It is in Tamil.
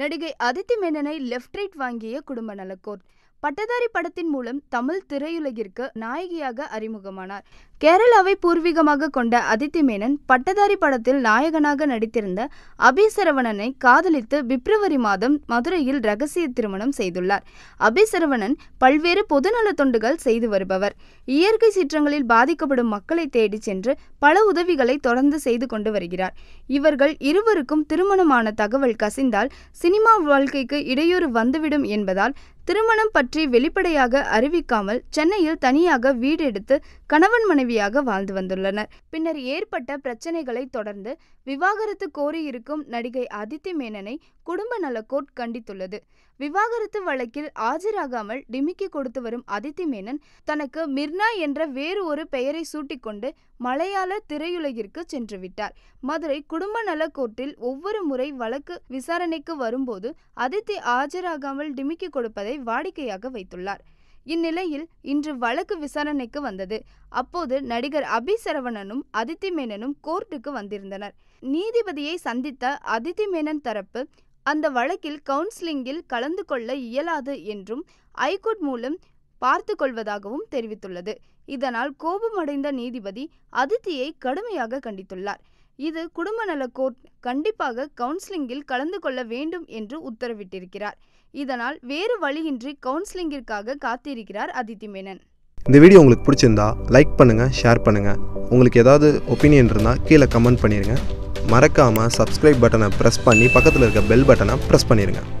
நடிகை அதித்தி மேனனை லெப்ட் ரைட் வாங்கிய குடும்ப நலக்கோர் பட்டதாரி படத்தின் மூலம் தமிழ் திரையுலகிற்கு நாயகியாக அறிமுகமானார் கேரளாவை பூர்வீகமாக கொண்ட அதித்தி மேனன் பட்டதாரி படத்தில் நாயகனாக நடித்திருந்த அபிசரவணனை காதலித்து பிப்ரவரி மாதம் மதுரையில் ரகசிய திருமணம் செய்துள்ளார் அபிசரவணன் பல்வேறு பொதுநல தொண்டுகள் செய்து வருபவர் இயற்கை சீற்றங்களில் பாதிக்கப்படும் மக்களை தேடி சென்று பல உதவிகளை தொடர்ந்து செய்து கொண்டு வருகிறார் இவர்கள் இருவருக்கும் திருமணமான தகவல் கசிந்தால் சினிமா வாழ்க்கைக்கு இடையூறு வந்துவிடும் என்பதால் திருமணம் பற்றி வெளிப்படையாக அறிவிக்காமல் சென்னையில் தனியாக வீடெடுத்து கணவன் மனைவி மனைவியாக வாழ்ந்து வந்துள்ளனர் பின்னர் ஏற்பட்ட பிரச்சனைகளை தொடர்ந்து விவாகரத்து கோரியிருக்கும் நடிகை அதித்தி மேனனை குடும்ப நல கோர்ட் கண்டித்துள்ளது விவாகரத்து வழக்கில் ஆஜராகாமல் டிமிக்கி கொடுத்து வரும் அதித்தி மேனன் தனக்கு மிர்னா என்ற வேறு ஒரு பெயரை சூட்டிக்கொண்டு மலையாள திரையுலகிற்கு சென்று விட்டார் மதுரை குடும்ப நல கோர்ட்டில் ஒவ்வொரு முறை வழக்கு விசாரணைக்கு வரும்போது அதித்தி ஆஜராகாமல் டிமிக்கி கொடுப்பதை வாடிக்கையாக வைத்துள்ளார் இந்நிலையில் இன்று வழக்கு விசாரணைக்கு வந்தது அப்போது நடிகர் அபி சரவணனும் அதித்தி மேனனும் கோர்ட்டுக்கு வந்திருந்தனர் நீதிபதியை சந்தித்த அதித்தி மேனன் தரப்பு அந்த வழக்கில் கவுன்சிலிங்கில் கலந்து கொள்ள இயலாது என்றும் ஐகோர்ட் மூலம் பார்த்து கொள்வதாகவும் தெரிவித்துள்ளது இதனால் கோபமடைந்த நீதிபதி அதித்தியை கடுமையாக கண்டித்துள்ளார் இது குடும்ப நல கோர்ட் கண்டிப்பாக கவுன்சிலிங்கில் கலந்து கொள்ள வேண்டும் என்று உத்தரவிட்டிருக்கிறார் இதனால் வேறு வழியின்றி கவுன்சிலிங்கிற்காக காத்திருக்கிறார் அதித்தி மேனன் இந்த வீடியோ உங்களுக்கு பிடிச்சிருந்தா லைக் பண்ணுங்கள் ஷேர் பண்ணுங்கள் உங்களுக்கு ஏதாவது ஒப்பீனியன் இருந்தால் கீழே கமெண்ட் பண்ணிடுங்க மறக்காமல் சப்ஸ்கிரைப் பட்டனை ப்ரெஸ் பண்ணி பக்கத்தில் இருக்க பெல் பட்டனை ப்ரெஸ் பண்ணிடுங்க